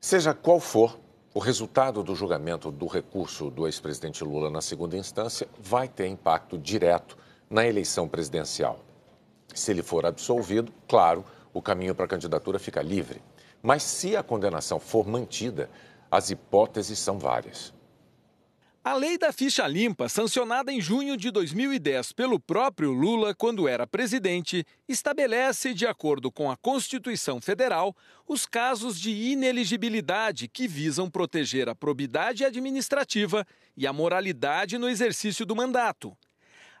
Seja qual for, o resultado do julgamento do recurso do ex-presidente Lula na segunda instância vai ter impacto direto na eleição presidencial. Se ele for absolvido, claro, o caminho para a candidatura fica livre. Mas se a condenação for mantida, as hipóteses são várias. A lei da ficha limpa, sancionada em junho de 2010 pelo próprio Lula quando era presidente, estabelece, de acordo com a Constituição Federal, os casos de ineligibilidade que visam proteger a probidade administrativa e a moralidade no exercício do mandato.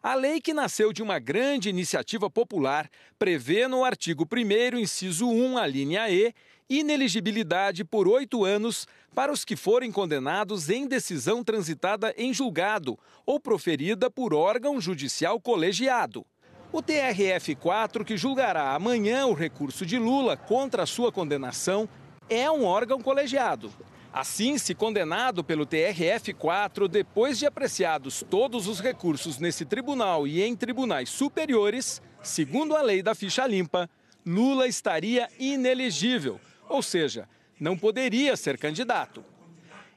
A lei que nasceu de uma grande iniciativa popular prevê no artigo 1, inciso 1, a linha E, ineligibilidade por oito anos para os que forem condenados em decisão transitada em julgado ou proferida por órgão judicial colegiado. O TRF-4, que julgará amanhã o recurso de Lula contra a sua condenação, é um órgão colegiado. Assim, se condenado pelo TRF-4, depois de apreciados todos os recursos nesse tribunal e em tribunais superiores, segundo a lei da ficha limpa, Lula estaria inelegível ou seja, não poderia ser candidato.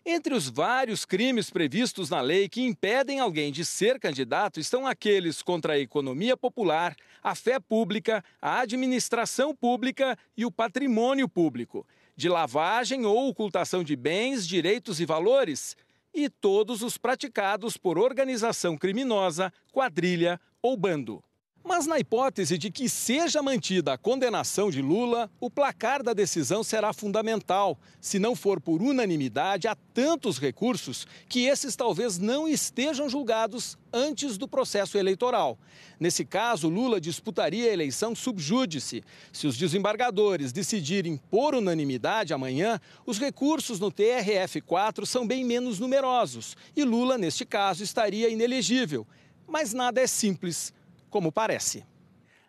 Entre os vários crimes previstos na lei que impedem alguém de ser candidato estão aqueles contra a economia popular, a fé pública, a administração pública e o patrimônio público, de lavagem ou ocultação de bens, direitos e valores, e todos os praticados por organização criminosa, quadrilha ou bando. Mas na hipótese de que seja mantida a condenação de Lula, o placar da decisão será fundamental, se não for por unanimidade há tantos recursos que esses talvez não estejam julgados antes do processo eleitoral. Nesse caso, Lula disputaria a eleição subjúdice. Se os desembargadores decidirem por unanimidade amanhã, os recursos no TRF4 são bem menos numerosos e Lula, neste caso, estaria inelegível. Mas nada é simples como parece.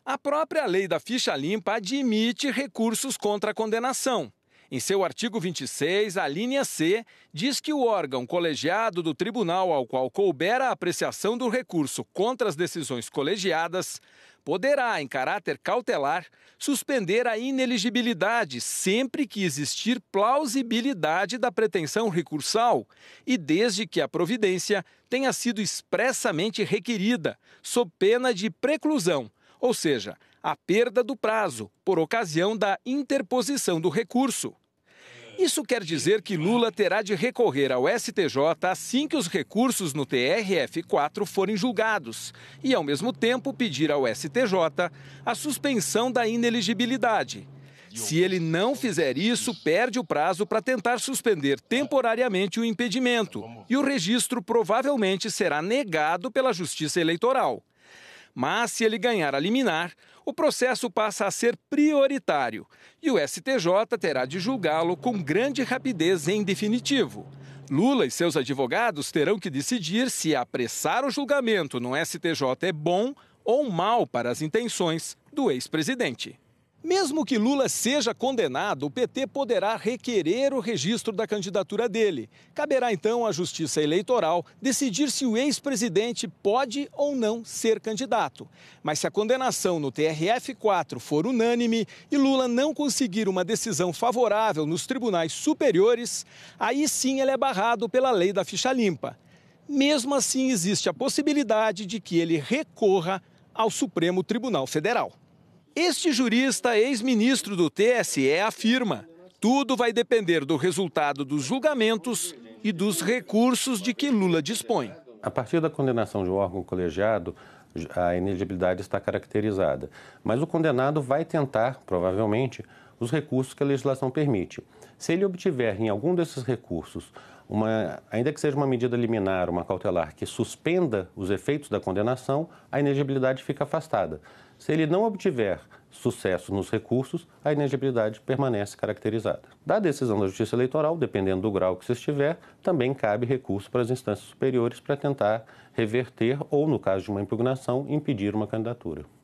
A própria lei da ficha limpa admite recursos contra a condenação. Em seu artigo 26, a linha C diz que o órgão colegiado do tribunal ao qual couber a apreciação do recurso contra as decisões colegiadas poderá, em caráter cautelar, suspender a ineligibilidade sempre que existir plausibilidade da pretensão recursal e desde que a providência tenha sido expressamente requerida, sob pena de preclusão, ou seja, a perda do prazo por ocasião da interposição do recurso. Isso quer dizer que Lula terá de recorrer ao STJ assim que os recursos no TRF4 forem julgados e, ao mesmo tempo, pedir ao STJ a suspensão da ineligibilidade. Se ele não fizer isso, perde o prazo para tentar suspender temporariamente o impedimento e o registro provavelmente será negado pela Justiça Eleitoral. Mas se ele ganhar a liminar, o processo passa a ser prioritário e o STJ terá de julgá-lo com grande rapidez em definitivo. Lula e seus advogados terão que decidir se apressar o julgamento no STJ é bom ou mal para as intenções do ex-presidente. Mesmo que Lula seja condenado, o PT poderá requerer o registro da candidatura dele. Caberá então à Justiça Eleitoral decidir se o ex-presidente pode ou não ser candidato. Mas se a condenação no TRF-4 for unânime e Lula não conseguir uma decisão favorável nos tribunais superiores, aí sim ele é barrado pela lei da ficha limpa. Mesmo assim, existe a possibilidade de que ele recorra ao Supremo Tribunal Federal. Este jurista, ex-ministro do TSE, afirma: tudo vai depender do resultado dos julgamentos e dos recursos de que Lula dispõe. A partir da condenação de um órgão colegiado, a ineligibilidade está caracterizada. Mas o condenado vai tentar, provavelmente, os recursos que a legislação permite. Se ele obtiver em algum desses recursos, uma, ainda que seja uma medida liminar, uma cautelar, que suspenda os efeitos da condenação, a inelegibilidade fica afastada. Se ele não obtiver sucesso nos recursos, a inelegibilidade permanece caracterizada. Da decisão da Justiça Eleitoral, dependendo do grau que se estiver, também cabe recurso para as instâncias superiores para tentar reverter ou, no caso de uma impugnação, impedir uma candidatura.